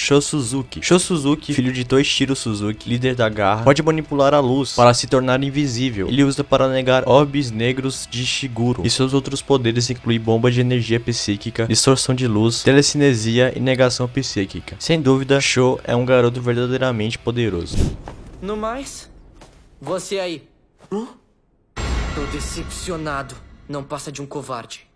Sho Suzuki. Sho Suzuki, filho de Toichiro Suzuki, líder da garra, pode manipular a luz para se tornar invisível. Ele usa para negar orbes negros de Shiguro. E seus outros poderes incluem bomba de energia psíquica, distorção de luz, telecinesia e negação psíquica. Sem dúvida, Sho é um garoto verdadeiramente poderoso. No mais, você aí. Hã? Tô decepcionado. Não passa de um covarde.